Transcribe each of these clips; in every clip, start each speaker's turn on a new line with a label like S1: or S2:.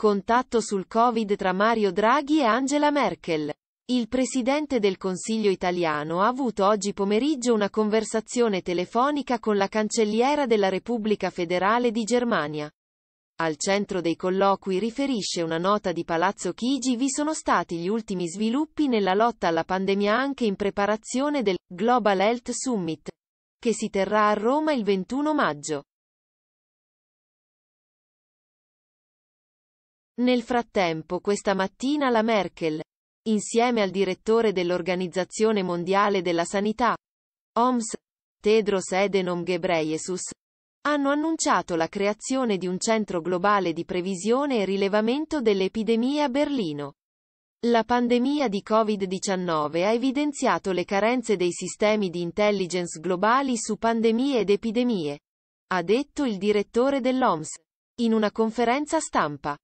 S1: Contatto sul Covid tra Mario Draghi e Angela Merkel. Il Presidente del Consiglio italiano ha avuto oggi pomeriggio una conversazione telefonica con la Cancelliera della Repubblica Federale di Germania. Al centro dei colloqui riferisce una nota di Palazzo Chigi vi sono stati gli ultimi sviluppi nella lotta alla pandemia anche in preparazione del Global Health Summit, che si terrà a Roma il 21 maggio.
S2: Nel frattempo
S1: questa mattina la Merkel, insieme al direttore dell'Organizzazione Mondiale della Sanità, OMS, Tedros Edenom Ghebreyesus, hanno annunciato la creazione di un centro globale di previsione e rilevamento dell'epidemia a Berlino. La pandemia di Covid-19 ha evidenziato le carenze dei sistemi di intelligence globali su pandemie ed epidemie, ha detto il direttore dell'OMS, in una conferenza stampa.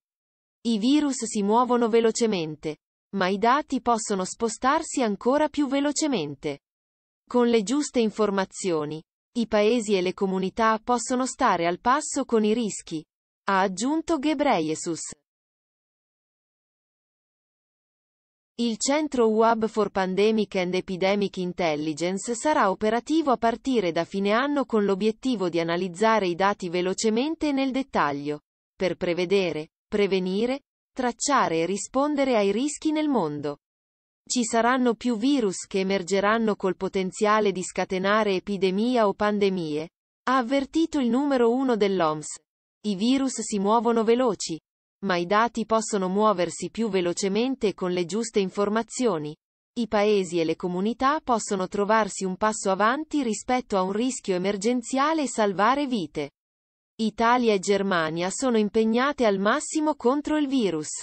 S1: I virus si muovono velocemente, ma i dati possono spostarsi ancora più velocemente. Con le giuste informazioni, i paesi e le comunità possono stare al passo con i rischi, ha aggiunto Gebreyesus. Il centro UAB for Pandemic and Epidemic Intelligence sarà operativo a partire da fine anno con l'obiettivo di analizzare i dati velocemente e nel dettaglio, per prevedere, prevenire, tracciare e rispondere ai rischi nel mondo. Ci saranno più virus che emergeranno col potenziale di scatenare epidemia o pandemie, ha avvertito il numero uno dell'OMS. I virus si muovono veloci, ma i dati possono muoversi più velocemente con le giuste informazioni. I paesi e le comunità possono trovarsi un passo avanti rispetto a un rischio emergenziale e salvare vite. Italia e Germania sono impegnate al massimo contro il virus.